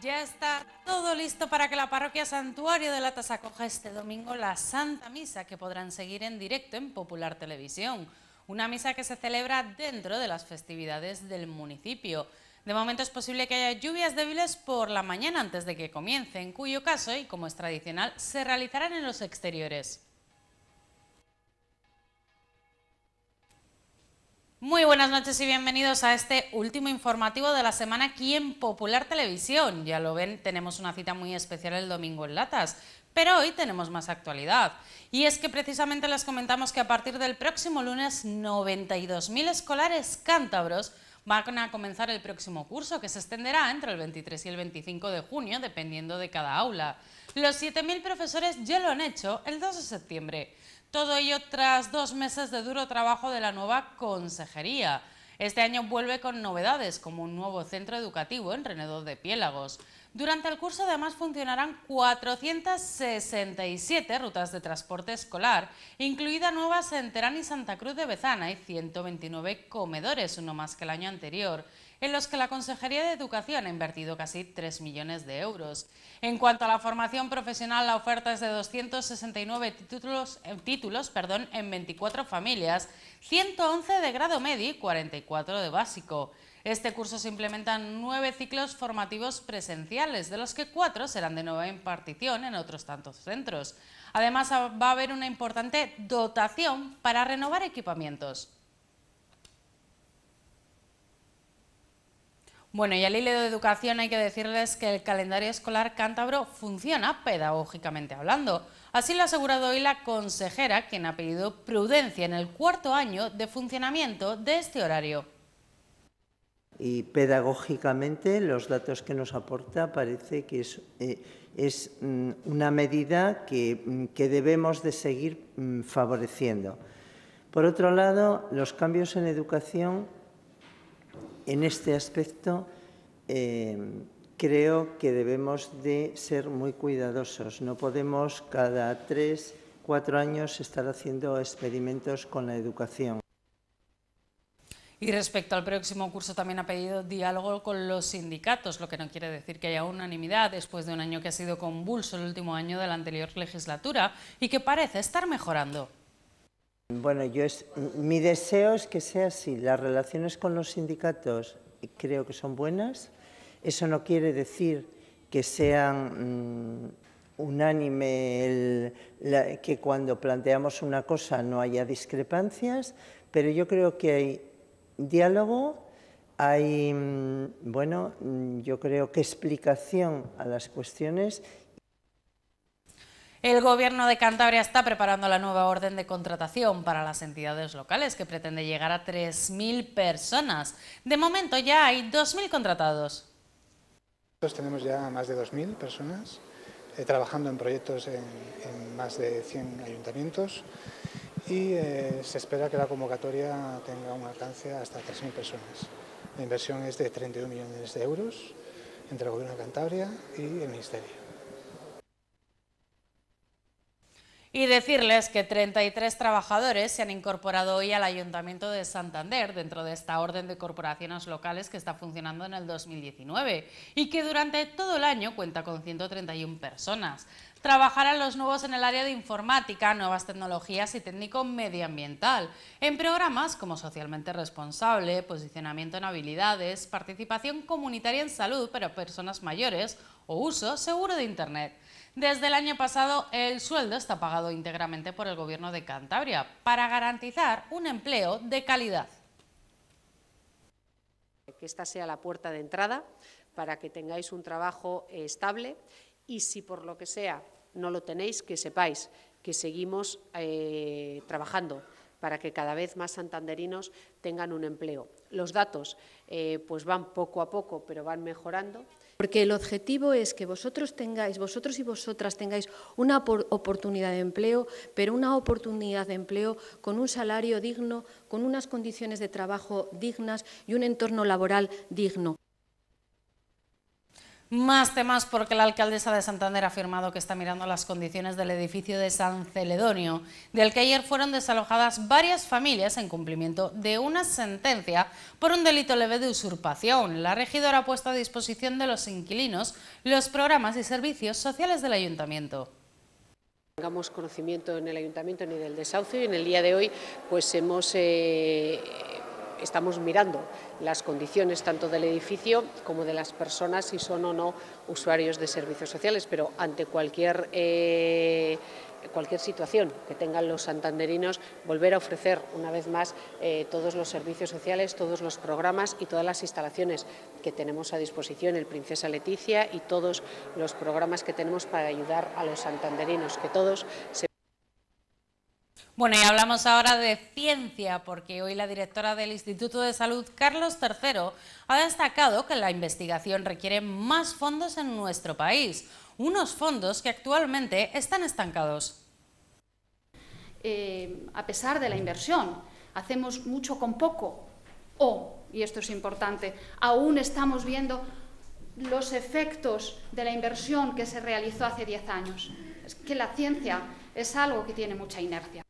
Ya está todo listo para que la parroquia Santuario de Latas acoja este domingo la Santa Misa que podrán seguir en directo en Popular Televisión. Una misa que se celebra dentro de las festividades del municipio. De momento es posible que haya lluvias débiles por la mañana antes de que comience, en cuyo caso, y como es tradicional, se realizarán en los exteriores. Muy buenas noches y bienvenidos a este último informativo de la semana aquí en Popular Televisión. Ya lo ven, tenemos una cita muy especial el domingo en Latas, pero hoy tenemos más actualidad. Y es que precisamente les comentamos que a partir del próximo lunes 92.000 escolares cántabros van a comenzar el próximo curso que se extenderá entre el 23 y el 25 de junio dependiendo de cada aula. Los 7.000 profesores ya lo han hecho el 2 de septiembre. Todo ello tras dos meses de duro trabajo de la nueva consejería. Este año vuelve con novedades, como un nuevo centro educativo en Renedo de Piélagos. Durante el curso además funcionarán 467 rutas de transporte escolar, incluida nuevas en Terán y Santa Cruz de Bezana y 129 comedores, uno más que el año anterior en los que la Consejería de Educación ha invertido casi 3 millones de euros. En cuanto a la formación profesional, la oferta es de 269 títulos, eh, en 24 familias, 111 de grado medio y 44 de básico. Este curso se implementa en nueve ciclos formativos presenciales, de los que cuatro serán de nueva impartición en otros tantos centros. Además, va a haber una importante dotación para renovar equipamientos. Bueno, y al hilo de educación hay que decirles que el calendario escolar cántabro funciona pedagógicamente hablando. Así lo ha asegurado hoy la consejera, quien ha pedido prudencia en el cuarto año de funcionamiento de este horario. Y pedagógicamente los datos que nos aporta parece que es, eh, mm, una medida que, mm, que debemos de seguir mm, favoreciendo. Por otro lado, los cambios en educación en este aspecto eh, creo que debemos de ser muy cuidadosos. No podemos cada tres, cuatro años estar haciendo experimentos con la educación. Y respecto al próximo curso también ha pedido diálogo con los sindicatos, lo que no quiere decir que haya unanimidad después de un año que ha sido convulso el último año de la anterior legislatura y que parece estar mejorando. Bueno, yo es, mi deseo es que sea así. Las relaciones con los sindicatos creo que son buenas. Eso no quiere decir que sean mm, unánime, que cuando planteamos una cosa no haya discrepancias, pero yo creo que hay diálogo, hay, mm, bueno, mm, yo creo que explicación a las cuestiones el Gobierno de Cantabria está preparando la nueva orden de contratación para las entidades locales que pretende llegar a 3.000 personas. De momento ya hay 2.000 contratados. tenemos ya más de 2.000 personas eh, trabajando en proyectos en, más de 100 ayuntamientos y eh, se espera que la convocatoria tenga un alcance hasta 3.000 personas. La inversión es de 31 millones de euros entre el Gobierno de Cantabria y el Ministerio. Y decirles que 33 trabajadores se han incorporado hoy al Ayuntamiento de Santander dentro de esta orden de corporaciones locales que está funcionando en el 2019 y que durante todo el año cuenta con 131 personas. Trabajarán los nuevos en el área de informática, nuevas tecnologías y técnico medioambiental, en programas como socialmente responsable, posicionamiento en habilidades, participación comunitaria en salud para personas mayores o uso seguro de Internet. Desde el año pasado, el sueldo está pagado íntegramente por el Gobierno de Cantabria para garantizar un empleo de calidad. Que esta sea la puerta de entrada para que tengáis un trabajo estable y si por lo que sea no lo tenéis, que sepáis que seguimos eh, trabajando para que cada vez más santanderinos tengan un empleo. Los datos eh, pues van poco a poco, pero van mejorando porque el objetivo es que vosotros tengáis, vosotros y vosotras tengáis una oportunidad de empleo, pero una oportunidad de empleo con un salario digno, con unas condiciones de trabajo dignas y un entorno laboral digno. Más temas porque la alcaldesa de Santander ha afirmado que está mirando las condiciones del edificio de San Celedonio, del que ayer fueron desalojadas varias familias en cumplimiento de una sentencia por un delito leve de usurpación. La regidora ha puesto a disposición de los inquilinos los programas y servicios sociales del ayuntamiento No tengamos conocimiento en el ayuntamiento ni del desahucio y en el día de hoy pues hemos eh, estamos mirando las condiciones tanto del edificio como de las personas si son o no usuarios de servicios sociales, pero ante cualquier, eh, cualquier situación que tengan los santanderinos, volver a ofrecer una vez más eh, todos los servicios sociales, todos los programas y todas las instalaciones que tenemos a disposición, el Princesa Leticia y todos los programas que tenemos para ayudar a los santanderinos, que todos se bueno, y hablamos ahora de ciencia, porque hoy la directora del Instituto de Salud, Carlos III, ha destacado que la investigación requiere más fondos en nuestro país, unos fondos que actualmente están estancados. Eh, a pesar de la inversión, hacemos mucho con poco, o, y esto es importante, aún estamos viendo los efectos de la inversión que se realizó hace 10 años. Es que la ciencia es algo que tiene mucha inercia.